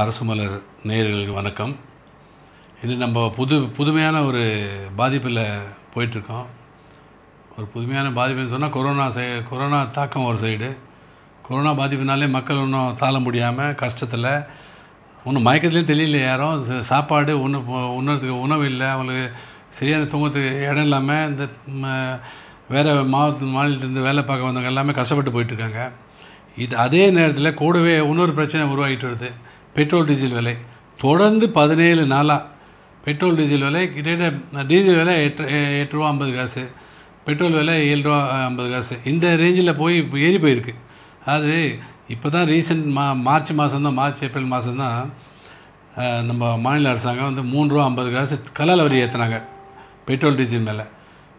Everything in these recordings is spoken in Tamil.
அரசு மலர் நேயர்களுக்கு வணக்கம் இது நம்ம புது புதுமையான ஒரு பாதிப்பில் போயிட்டுருக்கோம் ஒரு புதுமையான பாதிப்புன்னு சொன்னால் கொரோனா சை கொரோனா தாக்கம் ஒரு சைடு கொரோனா பாதிப்புனாலே மக்கள் ஒன்றும் தாள முடியாமல் கஷ்டத்தில் ஒன்றும் மயக்கத்துலேயும் தெரியல யாரும் சாப்பாடு ஒன்று உணர்றதுக்கு உணவு இல்லை அவங்களுக்கு சரியான தூங்கத்துக்கு இடம் இல்லாமல் இந்த வேறு மாவட்ட மாநிலத்திலேருந்து வேலை பார்க்க வந்தவங்க எல்லாமே கஷ்டப்பட்டு போயிட்டுருக்காங்க இது அதே நேரத்தில் கூடவே இன்னொரு பிரச்சனை உருவாகிட்டு வருது பெட்ரோல் டீசல் விலை தொடர்ந்து பதினேழு நாளாக பெட்ரோல் டீசல் விலை கிட்டத்தட்ட டீசல் விலை எட்டு எட்டு ரூபா ஐம்பது காசு பெட்ரோல் விலை ஏழு ரூபா ஐம்பது காசு இந்த ரேஞ்சில் போய் ஏறி போயிருக்கு அது இப்போ தான் ரீசெண்ட் மா மார்ச் மாதம் தான் மார்ச் ஏப்ரல் மாதம் தான் நம்ம மாநில அரசாங்கம் வந்து மூணு ரூபா ஐம்பது காசு கலால் வரி ஏற்றினாங்க பெட்ரோல் டீசல் மேலே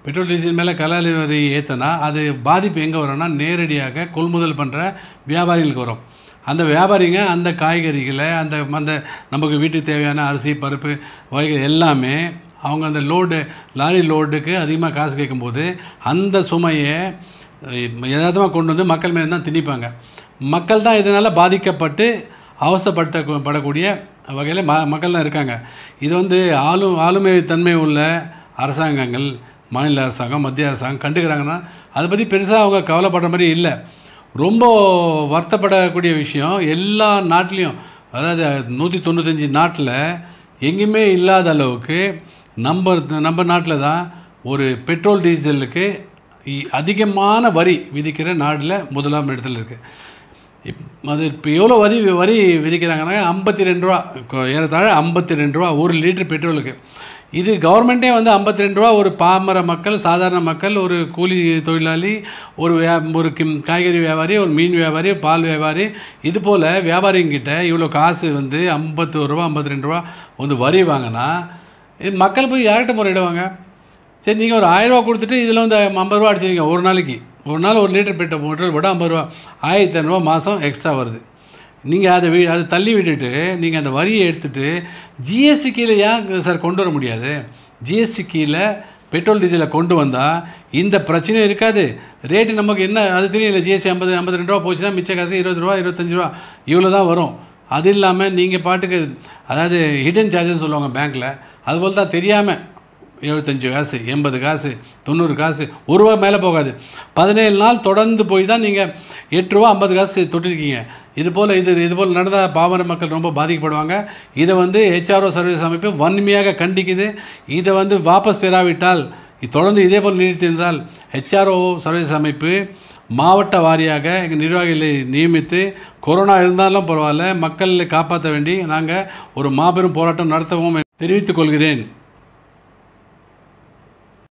பெட்ரோல் டீசல் மேலே கலால் வரி ஏற்றினா அது பாதிப்பு எங்கே வரும்னா நேரடியாக கொள்முதல் பண்ணுற வியாபாரிகளுக்கு வரும் அந்த வியாபாரிங்க அந்த காய்கறிகளை அந்த அந்த நமக்கு வீட்டுக்கு தேவையான அரிசி பருப்பு வகைகள் எல்லாமே அவங்க அந்த லோடு லாரி லோடுக்கு அதிகமாக காசு கேட்கும்போது அந்த சுமையை யதார்த்தமாக கொண்டு வந்து மக்கள் மேலே தான் திணிப்பாங்க மக்கள் தான் இதனால் பாதிக்கப்பட்டு அவசப்பட்ட படக்கூடிய வகையில் ம மக்கள் தான் இருக்காங்க இது வந்து ஆளு ஆளுமை தன்மை உள்ள அரசாங்கங்கள் மாநில அரசாங்கம் மத்திய அரசாங்கம் கண்டுக்கிறாங்கன்னா அதை பற்றி பெருசாக அவங்க கவலைப்படுற மாதிரி இல்லை ரொம்ப வருத்தப்படக்கூடிய விஷயம் எல்லா நாட்டிலையும் அதாவது நூற்றி தொண்ணூத்தஞ்சு நாட்டில் எங்கேயுமே இல்லாத அளவுக்கு நம்ம நம்ம நாட்டில் தான் ஒரு பெட்ரோல் டீசலுக்கு அதிகமான வரி விதிக்கிற நாடில் முதலாம் இடத்துல இருக்குது இப் அது இப்போ எவ்வளோ வரி வரி விதிக்கிறாங்கன்னா ஐம்பத்தி ரெண்டு ரூபா ஏறத்தாழ ஐம்பத்தி ரெண்டு ரூபா ஒரு லிட்டர் பெட்ரோலுக்கு இது கவர்மெண்ட்டே வந்து ஐம்பத்தி ரெண்டு ரூபா ஒரு பாமர மக்கள் சாதாரண மக்கள் ஒரு கூலி தொழிலாளி ஒரு வியா ஒரு கிம் காய்கறி வியாபாரி ஒரு மீன் வியாபாரி பால் வியாபாரி இது போல் வியாபாரிங்கிட்ட இவ்வளோ காசு வந்து ஐம்பத்தோரு ரூபா ஐம்பத்தி ரெண்டு ரூபா வந்து வரி வாங்கினா இது மக்கள் போய் யார்கிட்ட முறையிடுவாங்க சரி நீங்கள் ஒரு ஆயிரரூவா கொடுத்துட்டு இதில் வந்து ஐம்பது ரூபா அடிச்சிருங்க ஒரு நாளைக்கு ஒரு நாள் ஒரு லிட்டர் பெட்ரோல் போட்டு விட ஐம்பது ரூபா ஆயிரத்தி ஐநூறுரூவா மாதம் எக்ஸ்ட்ரா வருது நீங்கள் அதை அதை தள்ளி விட்டுட்டு நீங்கள் அந்த வரியை எடுத்துகிட்டு ஜிஎஸ்டி கீழே ஏன் சார் கொண்டு வர முடியாது ஜிஎஸ்டி கீழே பெட்ரோல் டீசலை கொண்டு வந்தால் இந்த பிரச்சனையும் இருக்காது ரேட்டு நமக்கு என்ன அது தெரியல ஜிஎஸ்டி ஐம்பது ஐம்பது ரெண்டு ரூபா போச்சுன்னா மிச்ச காசு இருபது ரூபா இருபத்தஞ்சி ரூபா இவ்வளோ தான் வரும் அது இல்லாமல் நீங்கள் பாட்டுக்கு அதாவது ஹிடன் சார்ஜஸ் சொல்லுவாங்க பேங்க்கில் அதுபோல் தான் தெரியாமல் எழுபத்தஞ்சி காசு எண்பது காசு தொண்ணூறு காசு ஒரு ரூபா மேலே போகாது பதினேழு நாள் தொடர்ந்து போய் தான் நீங்கள் எட்டு ரூபா ஐம்பது காசு தொட்டிருக்கீங்க இது போல் இது இது போல் நடந்தால் பாமர மக்கள் ரொம்ப பாதிக்கப்படுவாங்க இதை வந்து ஹெச்ஆர்ஓ சர்வீஸ் அமைப்பு வன்மையாக கண்டிக்குது இதை வந்து வாபஸ் பெறாவிட்டால் தொடர்ந்து இதே போல் நீடித்திருந்தால் ஹெச்ஆர்ஓ சர்வீஸ் அமைப்பு மாவட்ட வாரியாக எங்கள் நிர்வாகிகளை நியமித்து கொரோனா இருந்தாலும் பரவாயில்ல மக்களை காப்பாற்ற வேண்டி நாங்கள் ஒரு மாபெரும் போராட்டம் நடத்தவும் தெரிவித்துக் கொள்கிறேன்